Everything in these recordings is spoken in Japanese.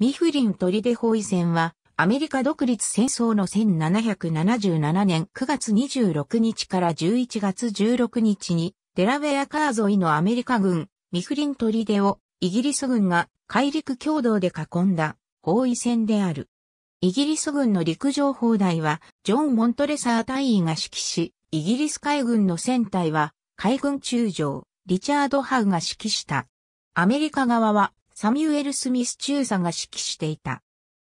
ミフリン・トリデホイ戦は、アメリカ独立戦争の1777年9月26日から11月16日に、デラウェアカー沿いのアメリカ軍、ミフリン・トリデを、イギリス軍が海陸共同で囲んだ包囲戦である。イギリス軍の陸上砲台は、ジョン・モントレサー大尉が指揮し、イギリス海軍の船隊は、海軍中将、リチャード・ハウが指揮した。アメリカ側は、サミュエル・スミス中佐が指揮していた。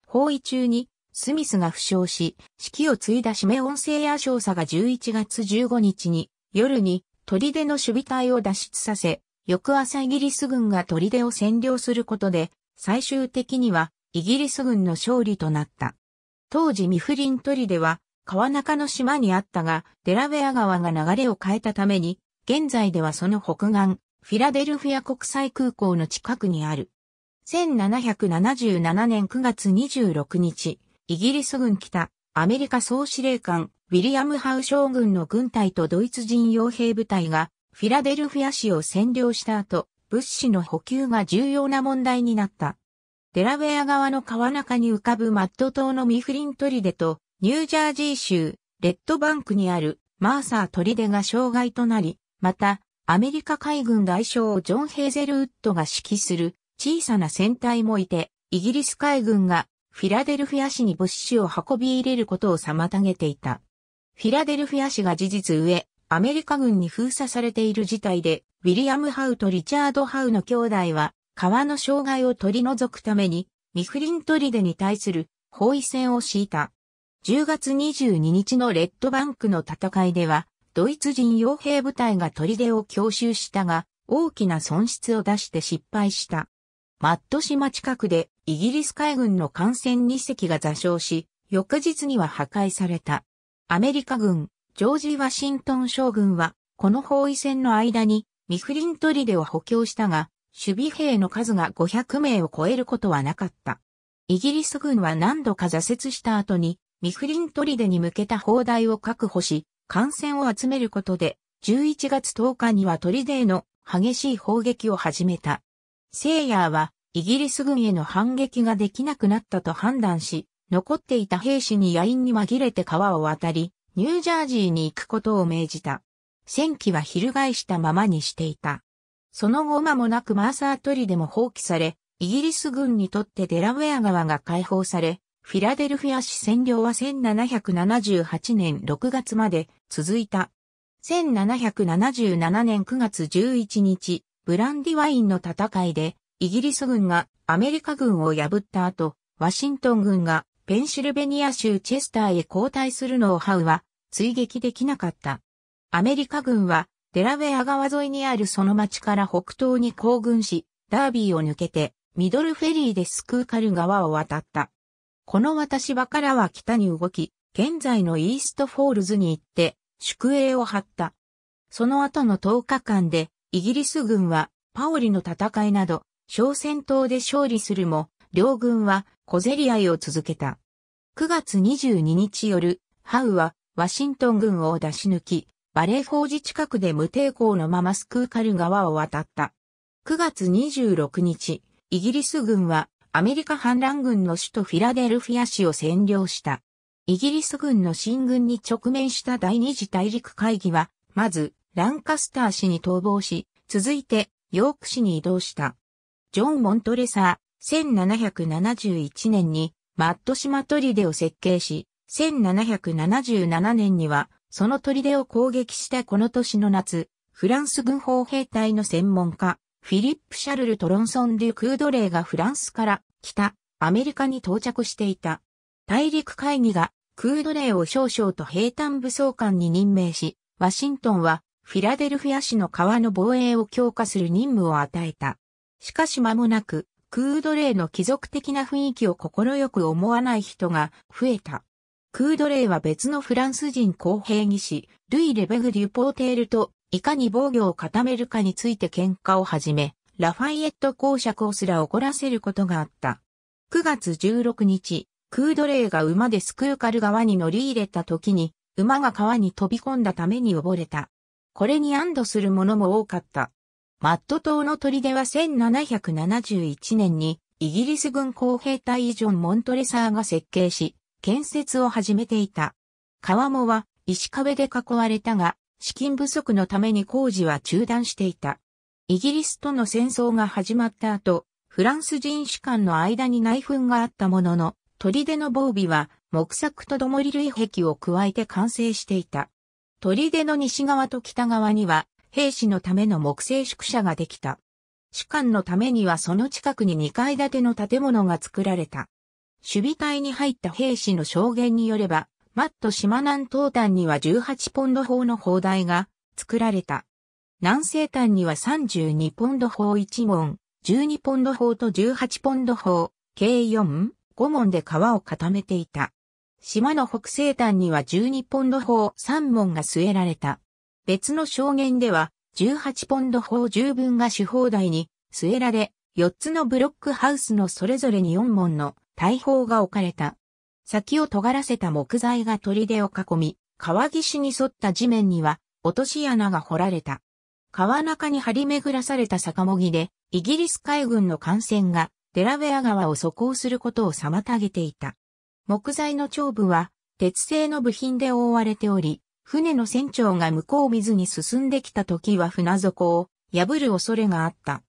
包囲中に、スミスが負傷し、指揮を継いだシメオンセイ少佐が11月15日に、夜に、砦の守備隊を脱出させ、翌朝イギリス軍が砦を占領することで、最終的には、イギリス軍の勝利となった。当時ミフリン砦は、川中の島にあったが、デラウェア川が流れを変えたために、現在ではその北岸、フィラデルフィア国際空港の近くにある。1777年9月26日、イギリス軍北、アメリカ総司令官、ウィリアム・ハウ将軍の軍隊とドイツ人傭兵部隊が、フィラデルフィア市を占領した後、物資の補給が重要な問題になった。デラウェア側の川中に浮かぶマット島のミフリントリデと、ニュージャージー州、レッドバンクにあるマーサートリデが障害となり、また、アメリカ海軍外相ジョン・ヘーゼルウッドが指揮する小さな船隊もいて、イギリス海軍がフィラデルフィア市に物資を運び入れることを妨げていた。フィラデルフィア市が事実上、アメリカ軍に封鎖されている事態で、ウィリアム・ハウとリチャード・ハウの兄弟は、川の障害を取り除くために、ミフリントリデに対する包囲戦を敷いた。10月22日のレッドバンクの戦いでは、ドイツ人傭兵部隊が砦を強襲したが、大きな損失を出して失敗した。マット島近くでイギリス海軍の艦船2隻が座礁し、翌日には破壊された。アメリカ軍、ジョージ・ワシントン将軍は、この包囲戦の間にミフリントリデを補強したが、守備兵の数が500名を超えることはなかった。イギリス軍は何度か挫折した後に、ミフリントリデに向けた砲台を確保し、艦船を集めることで、11月10日にはトリデへの激しい砲撃を始めた。セイヤーはイギリス軍への反撃ができなくなったと判断し、残っていた兵士に野因に紛れて川を渡り、ニュージャージーに行くことを命じた。戦機は翻したままにしていた。その後間もなくマーサートリでも放棄され、イギリス軍にとってデラウェア川が解放され、フィラデルフィア市占領は1778年6月まで続いた。1777年9月11日、ブランディワインの戦いでイギリス軍がアメリカ軍を破った後、ワシントン軍がペンシルベニア州チェスターへ後退するのをハウは追撃できなかった。アメリカ軍はデラウェア川沿いにあるその町から北東に行軍し、ダービーを抜けてミドルフェリーでスクーカル川を渡った。この渡し場からは北に動き、現在のイーストフォールズに行って宿営を張った。その後の10日間でイギリス軍はパオリの戦いなど小戦闘で勝利するも、両軍は小競り合いを続けた。9月22日夜、ハウはワシントン軍を出し抜き、バレーフォージ近くで無抵抗のままスクーカル川を渡った。9月26日、イギリス軍はアメリカ反乱軍の首都フィラデルフィア市を占領した。イギリス軍の進軍に直面した第二次大陸会議は、まず、ランカスター市に逃亡し、続いて、ヨーク市に移動した。ジョン・モントレサー、1771年にマット島砦を設計し、1777年にはその砦を攻撃したこの年の夏、フランス軍砲兵隊の専門家、フィリップ・シャルル・トロンソン・デュ・クードレーがフランスから北、アメリカに到着していた。大陸会議がクードレーを少々と兵隊武装官に任命し、ワシントンはフィラデルフィア市の川の防衛を強化する任務を与えた。しかし間もなく、クードレイの貴族的な雰囲気を快く思わない人が増えた。クードレイは別のフランス人公平義士、ルイ・レベグ・デュポーテールといかに防御を固めるかについて喧嘩を始め、ラファイエット公爵をすら怒らせることがあった。9月16日、クードレイが馬でスクーカル川に乗り入れた時に、馬が川に飛び込んだために溺れた。これに安堵する者も多かった。マット島の砦は1771年にイギリス軍工兵隊ジョン・モントレサーが設計し、建設を始めていた。川もは石壁で囲われたが、資金不足のために工事は中断していた。イギリスとの戦争が始まった後、フランス人士観の間に内紛があったものの、砦の防備は木柵とどもり類壁を加えて完成していた。砦の西側と北側には兵士のための木製宿舎ができた。士官のためにはその近くに2階建ての建物が作られた。守備隊に入った兵士の証言によれば、マット島南東端には18ポンド砲の砲台が作られた。南西端には32ポンド砲1門、12ポンド砲と18ポンド砲、計4、5門で川を固めていた。島の北西端には12ポンド砲3門が据えられた。別の証言では、18ポンド砲十分が手砲台に据えられ、4つのブロックハウスのそれぞれに4門の大砲が置かれた。先を尖らせた木材が砦を囲み、川岸に沿った地面には落とし穴が掘られた。川中に張り巡らされた坂もぎで、イギリス海軍の艦船がデラウェア川を阻行することを妨げていた。木材の長部は鉄製の部品で覆われており、船の船長が向こう水に進んできた時は船底を破る恐れがあった。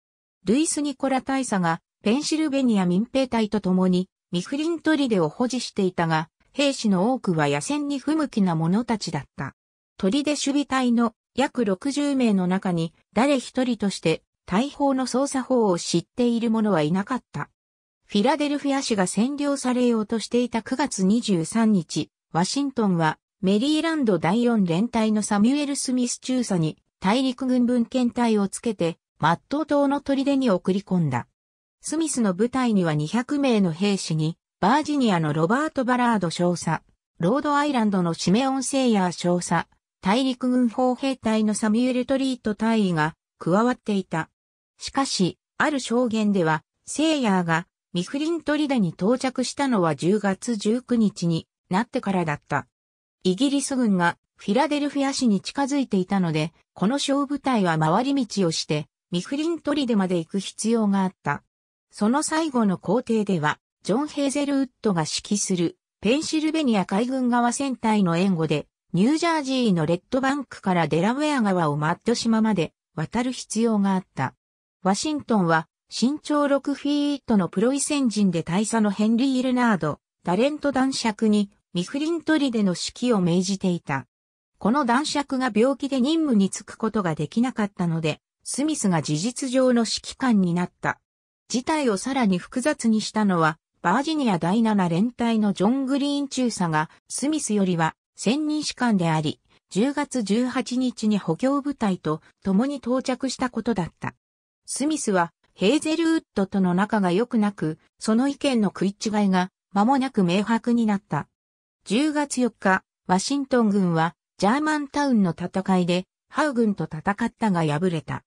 ルイス・ニコラ大佐がペンシルベニア民兵隊と共にミフリントリデを保持していたが、兵士の多くは野戦に不向きな者たちだった。トリデ守備隊の約60名の中に誰一人として大砲の操作法を知っている者はいなかった。フィラデルフィア市が占領されようとしていた9月23日、ワシントンはメリーランド第4連隊のサミュエル・スミス中佐に大陸軍分遣隊をつけて、マット島の砦に送り込んだ。スミスの部隊には200名の兵士に、バージニアのロバート・バラード少佐、ロードアイランドのシメオン・セイヤー少佐、大陸軍砲兵隊のサミュエル・トリート隊員が加わっていた。しかし、ある証言では、セイヤーがミフリントリデに到着したのは10月19日になってからだった。イギリス軍がフィラデルフィア市に近づいていたので、この小部隊は回り道をして、ミフリントリデまで行く必要があった。その最後の工程では、ジョン・ヘーゼルウッドが指揮する、ペンシルベニア海軍側戦隊の援護で、ニュージャージーのレッドバンクからデラウェア川をマッド島まで渡る必要があった。ワシントンは身長6フィートのプロイセン人で大佐のヘンリー・イルナード、タレント男爵にミフリントリでの指揮を命じていた。この男爵が病気で任務に就くことができなかったので、スミスが事実上の指揮官になった。事態をさらに複雑にしたのは、バージニア第7連隊のジョン・グリーン中佐が、スミスよりは、専任士官であり、10月18日に補強部隊と共に到着したことだった。スミスは、ヘーゼルウッドとの仲が良くなく、その意見の食い違いが、間もなく明白になった。10月4日、ワシントン軍はジャーマンタウンの戦いでハウ軍と戦ったが敗れた。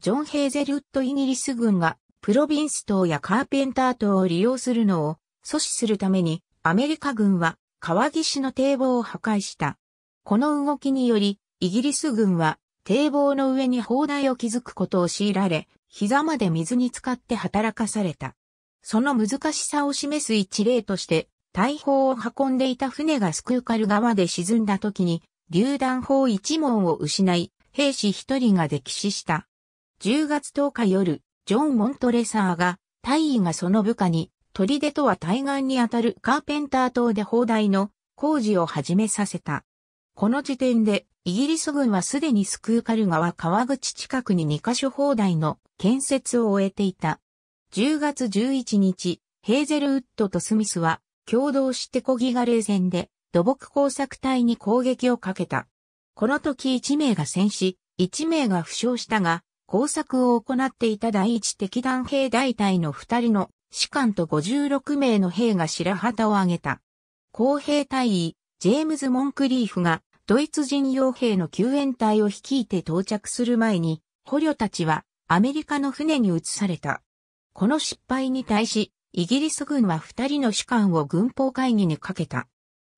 ジョン・ヘーゼルウッドイギリス軍がプロビンス島やカーペンター島を利用するのを阻止するためにアメリカ軍は川岸の堤防を破壊した。この動きによりイギリス軍は堤防の上に砲台を築くことを強いられ、膝まで水に浸かって働かされた。その難しさを示す一例として、大砲を運んでいた船がスクーカル川で沈んだ時に、榴弾砲一門を失い、兵士一人が溺死した。10月10日夜、ジョン・モントレサーが、大尉がその部下に、砦とは対岸にあたるカーペンター島で砲台の工事を始めさせた。この時点で、イギリス軍はすでにスクーカル川川口近くに2カ所砲台の建設を終えていた。10月11日、ヘーゼルウッドとスミスは共同して小木ガ冷戦で土木工作隊に攻撃をかけた。この時1名が戦死、1名が負傷したが、工作を行っていた第一敵団兵大隊の2人の士官と56名の兵が白旗を上げた。工兵隊員、ジェームズ・モンクリーフがドイツ人傭兵の救援隊を率いて到着する前に、捕虜たちはアメリカの船に移された。この失敗に対し、イギリス軍は二人の主官を軍法会議にかけた。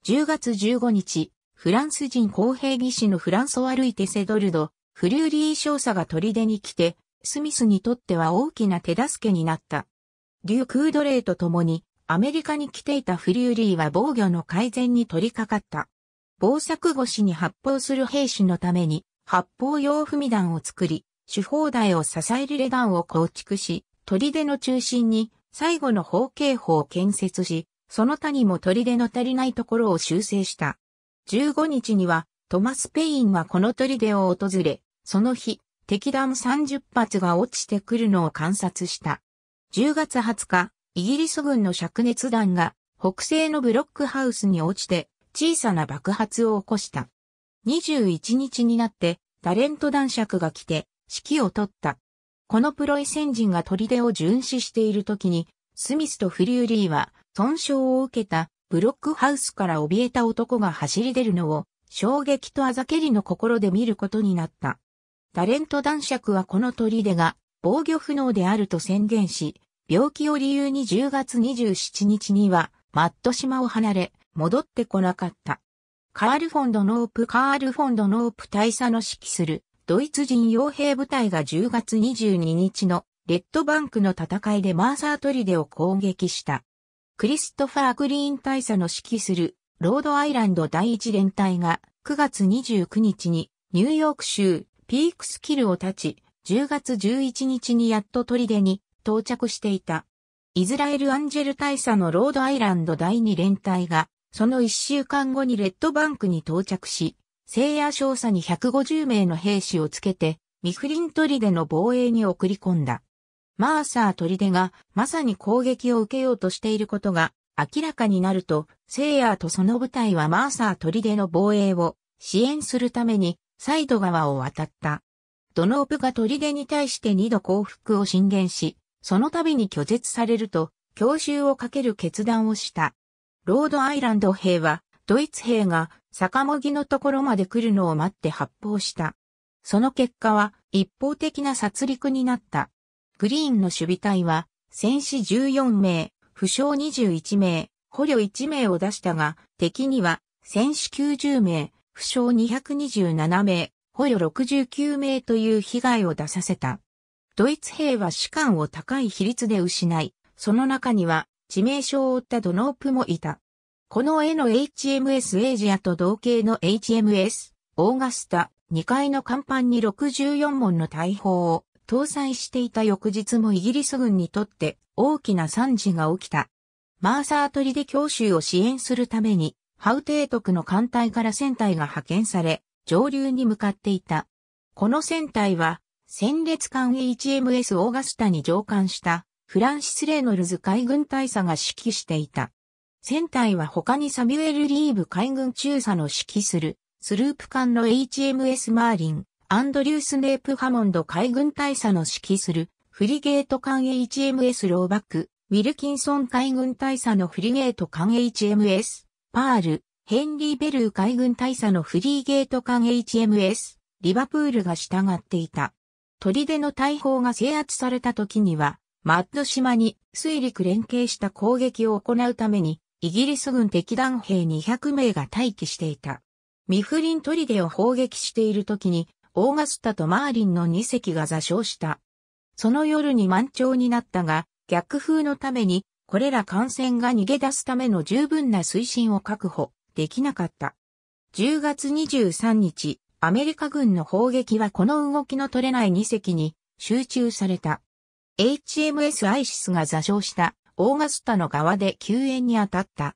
10月15日、フランス人公平義士のフランソワ・ルイテ・セドルド、フリューリー少佐が砦に来て、スミスにとっては大きな手助けになった。リュー・クードレイと共に、アメリカに来ていたフリューリーは防御の改善に取り掛かった。防作越しに発砲する兵士のために、発砲用踏み弾を作り、手砲台を支えるレダンを構築し、砦の中心に最後の方形法を建設し、その他にも砦の足りないところを修正した。15日には、トマス・ペインはこの砦を訪れ、その日、敵弾30発が落ちてくるのを観察した。10月20日、イギリス軍の灼熱弾が北西のブロックハウスに落ちて小さな爆発を起こした。21日になってタレント男爵が来て指揮を取った。このプロイセン人が砦を巡視している時に、スミスとフリューリーは、損傷を受けた、ブロックハウスから怯えた男が走り出るのを、衝撃とあざけりの心で見ることになった。タレント男爵はこの砦が防御不能であると宣言し、病気を理由に10月27日にはマット島を離れ戻ってこなかった。カール・フォンド・ノープ・カール・フォンド・ノープ大佐の指揮するドイツ人傭兵部隊が10月22日のレッドバンクの戦いでマーサートリデを攻撃した。クリストファー・グリーン大佐の指揮するロードアイランド第一連隊が9月29日にニューヨーク州ピークスキルを立ち、10月11日にやっとトリデに到着していた。イズラエル・アンジェル大佐のロードアイランド第二連隊が、その1週間後にレッドバンクに到着し、聖夜少佐に150名の兵士をつけて、ミフリン砦の防衛に送り込んだ。マーサー砦がまさに攻撃を受けようとしていることが明らかになると、聖夜とその部隊はマーサー砦の防衛を支援するためにサイド川を渡った。ドノープが砦に対して二度降伏を進言し、その度に拒絶されると、強襲をかける決断をした。ロードアイランド兵はドイツ兵が坂もぎのところまで来るのを待って発砲した。その結果は一方的な殺戮になった。グリーンの守備隊は戦死14名、負傷21名、捕虜1名を出したが、敵には戦死90名、負傷227名、捕虜69名という被害を出させた。ドイツ兵は士官を高い比率で失い、その中には致命傷を負ったドノープもいた。この絵の HMS エイジアと同型の HMS オーガスタ2階の甲板に64門の大砲を搭載していた翌日もイギリス軍にとって大きな惨事が起きた。マーサートリデ。教習を支援するために、ハウテトクの艦隊から船隊が派遣され、上流に向かっていた。この船隊は、戦列艦 HMS オーガスタに乗艦した、フランシス・レーノルズ海軍大佐が指揮していた。船体は他にサミュエル・リーブ海軍中佐の指揮するスループ艦の HMS マーリン、アンドリュース・ネープ・ハモンド海軍大佐の指揮するフリゲート艦 HMS ローバック、ウィルキンソン海軍大佐のフリゲート艦 HMS、パール、ヘンリー・ベルー海軍大佐のフリーゲート艦 HMS、リバプールが従っていた。砦の大砲が制圧された時には、マッド島に水陸連携した攻撃を行うために、イギリス軍敵弾兵200名が待機していた。ミフリン砦を砲撃している時に、オーガスタとマーリンの2隻が座礁した。その夜に満潮になったが、逆風のために、これら艦船が逃げ出すための十分な推進を確保できなかった。10月23日、アメリカ軍の砲撃はこの動きの取れない2隻に集中された。HMS アイシスが座礁したオーガスタの側で救援に当たった。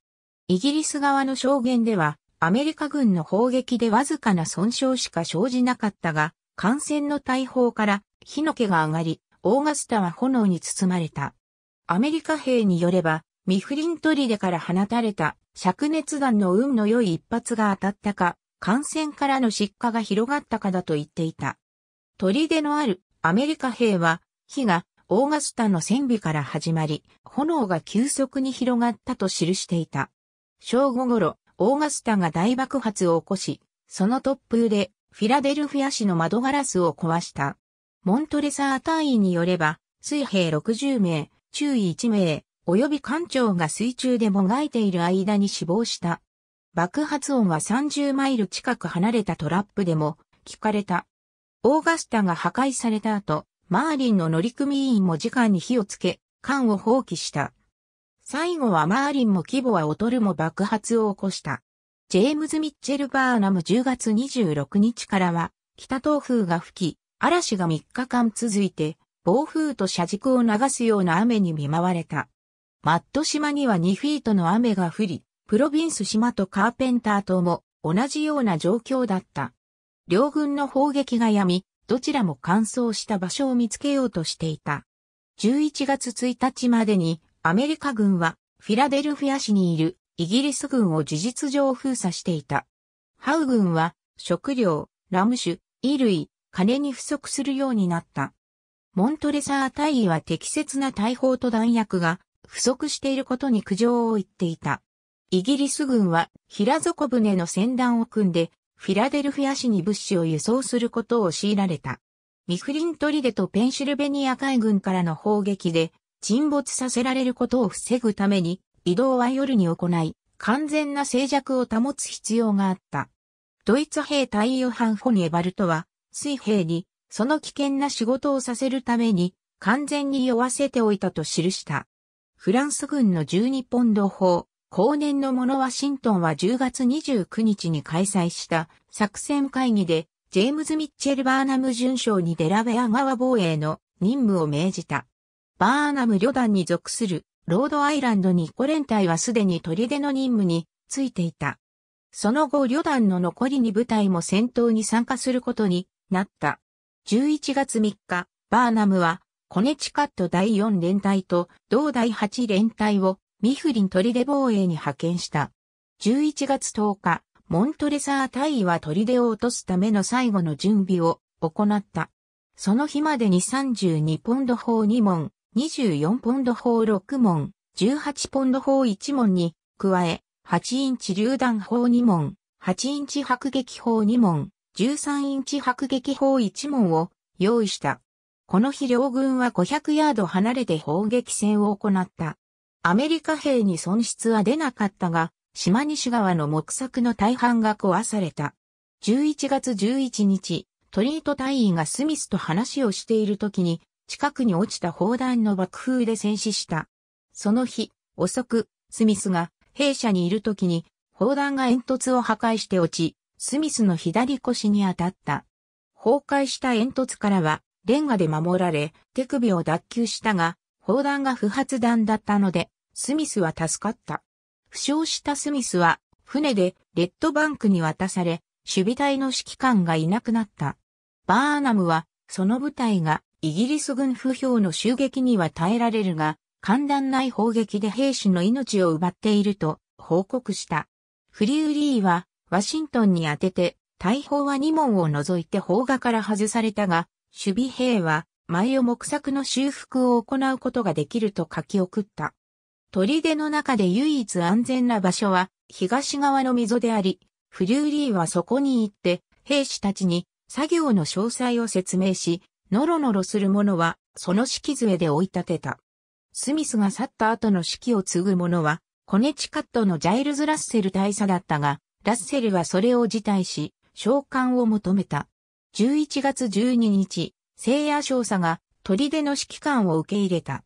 イギリス側の証言では、アメリカ軍の砲撃でわずかな損傷しか生じなかったが、艦船の大砲から火の気が上がり、オーガスタは炎に包まれた。アメリカ兵によれば、ミフリントリデから放たれた灼熱弾の運の良い一発が当たったか、感染からの失火が広がったかだと言っていた。砦のあるアメリカ兵は、火がオーガスタの戦備から始まり、炎が急速に広がったと記していた。正午頃、オーガスタが大爆発を起こし、その突風でフィラデルフィア市の窓ガラスを壊した。モントレサー隊員によれば、水兵60名、中尉1名、及び艦長が水中でもがいている間に死亡した。爆発音は30マイル近く離れたトラップでも聞かれた。オーガスタが破壊された後、マーリンの乗組員も時間に火をつけ、艦を放棄した。最後はマーリンも規模は劣るも爆発を起こした。ジェームズ・ミッチェル・バーナム10月26日からは、北東風が吹き、嵐が3日間続いて、暴風と車軸を流すような雨に見舞われた。マット島には2フィートの雨が降り、プロビンス島とカーペンター島も同じような状況だった。両軍の砲撃がやみ、どちらも乾燥した場所を見つけようとしていた。11月1日までにアメリカ軍はフィラデルフィア市にいるイギリス軍を事実上封鎖していた。ハウ軍は食料、ラム酒、衣類、金に不足するようになった。モントレサー大尉は適切な大砲と弾薬が不足していることに苦情を言っていた。イギリス軍は平底船の船団を組んでフィラデルフィア市に物資を輸送することを強いられた。ミフリントリデとペンシルベニア海軍からの砲撃で沈没させられることを防ぐために移動は夜に行い、完全な静寂を保つ必要があった。ドイツ兵隊ヨハン・フォニエバルトは、水兵にその危険な仕事をさせるために完全に酔わせておいたと記した。フランス軍の12ポンド砲、後年のものワシントンは10月29日に開催した作戦会議で、ジェームズ・ミッチェル・バーナム巡将にデラウェア側防衛の任務を命じた。バーナム旅団に属するロードアイランドに五連隊はすでに砦の任務についていた。その後旅団の残りに部隊も戦闘に参加することになった。11月3日、バーナムはコネチカット第4連隊と同第8連隊をミフリン砦防衛に派遣した。11月10日、モントレサー大尉は砦を落とすための最後の準備を行った。その日までに32ポンド砲2門、24ポンド砲6門、18ポンド砲1門に、加え、8インチ榴弾砲2門、8インチ迫撃砲2門、13インチ迫撃砲1門を用意した。この日両軍は500ヤード離れて砲撃戦を行った。アメリカ兵に損失は出なかったが、島西側の木柵の大半が壊された。11月11日、トリート隊員がスミスと話をしている時に、近くに落ちた砲弾の爆風で戦死した。その日、遅く、スミスが兵舎にいる時に、砲弾が煙突を破壊して落ち、スミスの左腰に当たった。崩壊した煙突からは、レンガで守られ、手首を脱臼したが、砲弾が不発弾だったので、スミスは助かった。負傷したスミスは、船でレッドバンクに渡され、守備隊の指揮官がいなくなった。バーナムは、その部隊がイギリス軍不評の襲撃には耐えられるが、簡単ない砲撃で兵士の命を奪っていると報告した。フリーリーは、ワシントンに当てて、大砲は2門を除いて砲画から外されたが、守備兵は前を木作の修復を行うことができると書き送った。砦の中で唯一安全な場所は東側の溝であり、フリューリーはそこに行って兵士たちに作業の詳細を説明し、ノロノロする者はその式杖で追い立てた。スミスが去った後の式を継ぐ者は、コネチカットのジャイルズ・ラッセル大佐だったが、ラッセルはそれを辞退し、召喚を求めた。11月12日、聖夜少佐が砦の指揮官を受け入れた。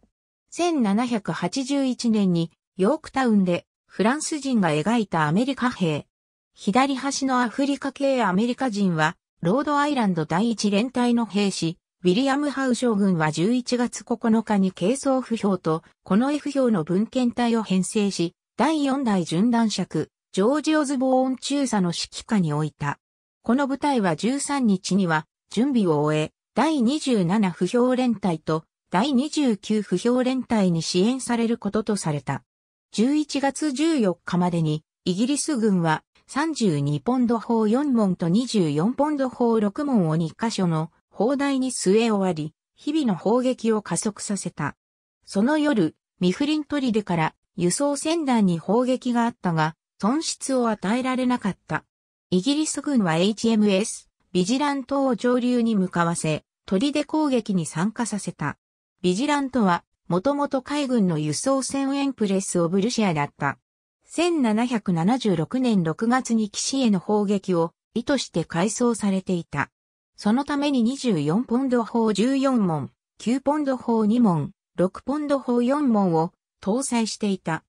1781年にヨークタウンでフランス人が描いたアメリカ兵。左端のアフリカ系アメリカ人はロードアイランド第一連隊の兵士、ウィリアム・ハウ将軍は11月9日に軽装不評と、この F 評の文献隊を編成し、第4代巡断尺、ジョージ・オズボーン中佐の指揮下に置いた。この部隊は13日には準備を終え、第27不評連隊と第29不評連隊に支援されることとされた。11月14日までに、イギリス軍は32ポンド砲4門と24ポンド砲6門を2カ所の砲台に据え終わり、日々の砲撃を加速させた。その夜、ミフリントリデから輸送船団に砲撃があったが、損失を与えられなかった。イギリス軍は HMS ビジラントを上流に向かわせ、砦攻撃に参加させた。ビジラントは、もともと海軍の輸送船エンプレスオブルシアだった。1776年6月に岸への砲撃を意図して改装されていた。そのために24ポンド砲14門、9ポンド砲2門、6ポンド砲4門を搭載していた。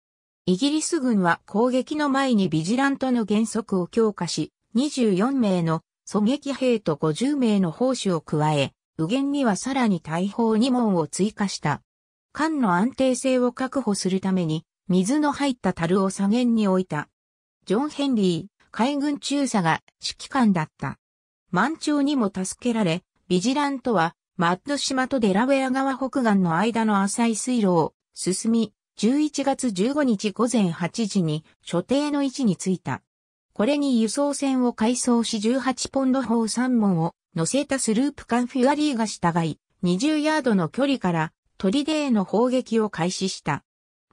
イギリス軍は攻撃の前にビジラントの原則を強化し、24名の狙撃兵と50名の砲手を加え、右舷にはさらに大砲2門を追加した。艦の安定性を確保するために、水の入った樽を左舷に置いた。ジョン・ヘンリー、海軍中佐が指揮官だった。満潮にも助けられ、ビジラントは、マッド島とデラウェア川北岸の間の浅い水路を進み、11月15日午前8時に所定の位置に着いた。これに輸送船を改装し18ポンド砲3門を乗せたスループ艦フュアリーが従い、20ヤードの距離から砦への砲撃を開始した。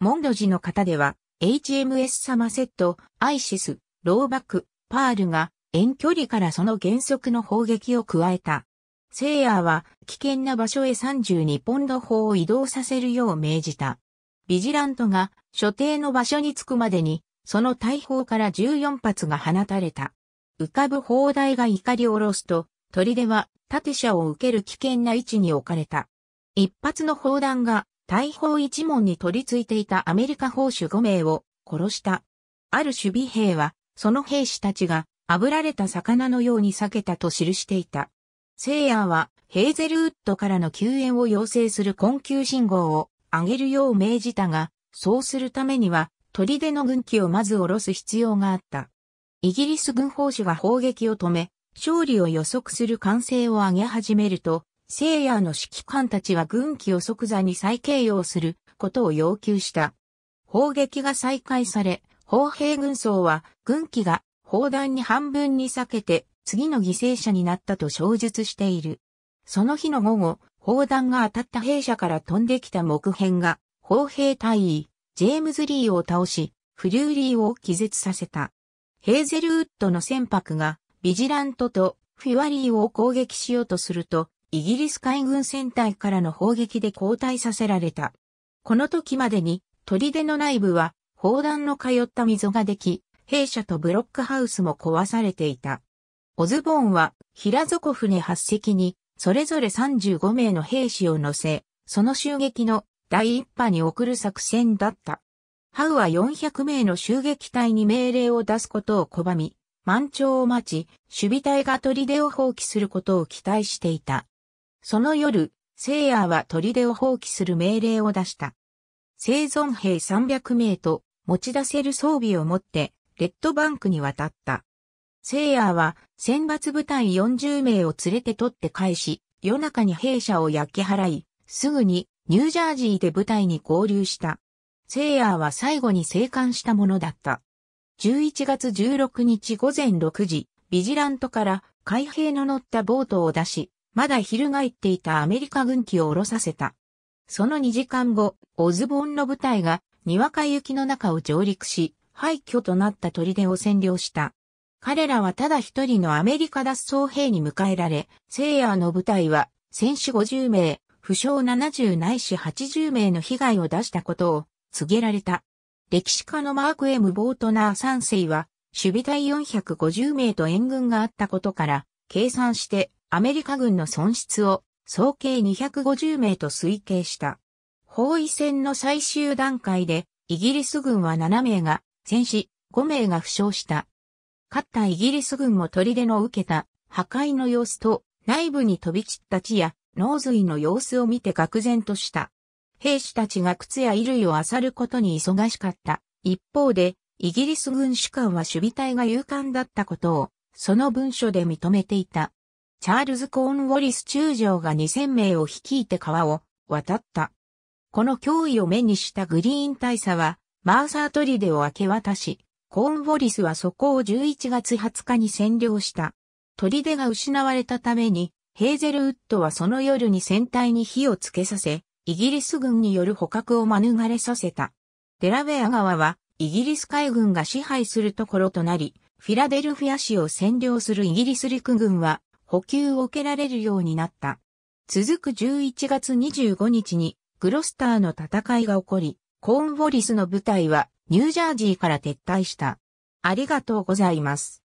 モンドジの方では、HMS サマセット、アイシス、ローバック、パールが遠距離からその原則の砲撃を加えた。セイヤーは危険な場所へ32ポンド砲を移動させるよう命じた。ビジラントが所定の場所に着くまでにその大砲から14発が放たれた。浮かぶ砲台が怒り下ろすと、砦は縦射を受ける危険な位置に置かれた。一発の砲弾が大砲一門に取り付いていたアメリカ砲手5名を殺した。ある守備兵は、その兵士たちが炙られた魚のように避けたと記していた。セイヤーはヘーゼルウッドからの救援を要請する困窮信号を上げるよう命じたが、そうするためには砦の軍機をまず下ろす必要があった。イギリス軍法手が砲撃を止め、勝利を予測する歓声を上げ始めると、セイヤーの指揮官たちは軍機を即座に再形容することを要求した。砲撃が再開され、砲兵軍曹は軍機が砲弾に半分に避けて次の犠牲者になったと小述している。その日の午後、砲弾が当たった兵舎から飛んできた木片が砲兵隊員ジェームズ・リーを倒し、フリューリーを気絶させた。ヘーゼルウッドの船舶がビジラントとフィワリーを攻撃しようとすると、イギリス海軍船隊からの砲撃で交代させられた。この時までに、砦の内部は砲弾の通った溝ができ、弊社とブロックハウスも壊されていた。オズボーンは平底船8隻にそれぞれ35名の兵士を乗せ、その襲撃の第一波に送る作戦だった。ハウは400名の襲撃隊に命令を出すことを拒み、満潮を待ち、守備隊が砦を放棄することを期待していた。その夜、セイヤーは砦を放棄する命令を出した。生存兵300名と持ち出せる装備を持って、レッドバンクに渡った。セイヤーは選抜部隊40名を連れて取って返し、夜中に兵舎を焼き払い、すぐにニュージャージーで部隊に合流した。セイヤーは最後に生還したものだった。11月16日午前6時、ビジラントから海兵の乗ったボートを出し、まだ翻っていたアメリカ軍機を降ろさせた。その2時間後、オズボンの部隊が、にわか雪の中を上陸し、廃墟となった砦を占領した。彼らはただ一人のアメリカ脱走兵に迎えられ、セイヤーの部隊は、戦士50名、負傷70ないし80名の被害を出したことを告げられた。歴史家のマーク・エム・ボートナー3世は、守備隊450名と援軍があったことから、計算してアメリカ軍の損失を総計250名と推計した。包囲戦の最終段階で、イギリス軍は7名が戦死、5名が負傷した。勝ったイギリス軍も砦の受けた破壊の様子と内部に飛び散った地や脳髄の様子を見て愕然とした。兵士たちが靴や衣類を漁ることに忙しかった。一方で、イギリス軍主官は守備隊が勇敢だったことを、その文書で認めていた。チャールズ・コーン・ウォリス中将が2000名を率いて川を渡った。この脅威を目にしたグリーン大佐は、マーサートリデを明け渡し、コーン・ウォリスはそこを11月20日に占領した。トリデが失われたために、ヘーゼルウッドはその夜に船体に火をつけさせ、イギリス軍による捕獲を免れさせた。デラウェア川はイギリス海軍が支配するところとなり、フィラデルフィア市を占領するイギリス陸軍は補給を受けられるようになった。続く11月25日にグロスターの戦いが起こり、コーンウォリスの部隊はニュージャージーから撤退した。ありがとうございます。